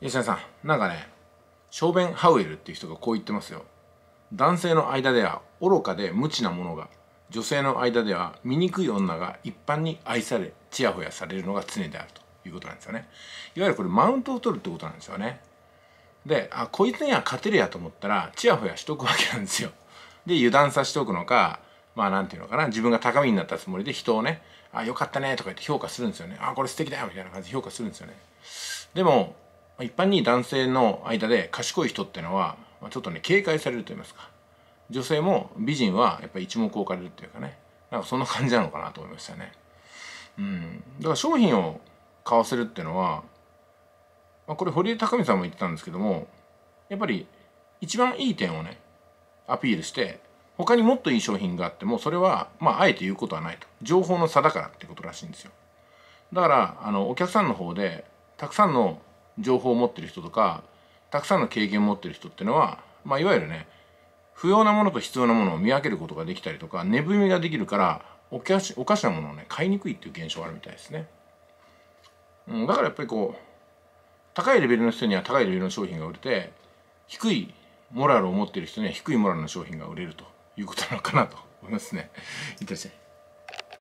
石田さんなんかねショーベン・ハウエルっていう人がこう言ってますよ男性の間では愚かで無知なものが女性の間では醜い女が一般に愛されちやほやされるのが常であるということなんですよねいわゆるこれマウントを取るってことなんですよねであこいつには勝てるやと思ったらちやほやしとくわけなんですよで油断させておくのかまあ何て言うのかな自分が高みになったつもりで人をね「あよかったね」とか言って評価するんですよね「あこれ素敵だよ」みたいな感じで評価するんですよねでも一般に男性の間で賢い人ってのはちょっとね警戒されると言いますか女性も美人はやっぱり一目置かれるっていうかねなんかそんな感じなのかなと思いましたねうんだから商品を買わせるっていうのは、まあ、これ堀江貴美さんも言ってたんですけどもやっぱり一番いい点をねアピールして他にもっといい商品があってもそれはまああえて言うことはないと情報の差だからってことらしいんですよだからあのお客さんの方でたくさんの情報を持ってる人とかたくさんの経験を持ってる人ってのは、まあ、いわゆるね不要なものと必要なものを見分けることができたりとか値踏みができるからおかしおかしなものをね買いにくいっていう現象があるみたいですね、うん、だからやっぱりこう高いレベルの人には高いレベルの商品が売れて低いモラルを持ってる人には低いモラルの商品が売れるということなのかなと思いますね。いってらっしゃい。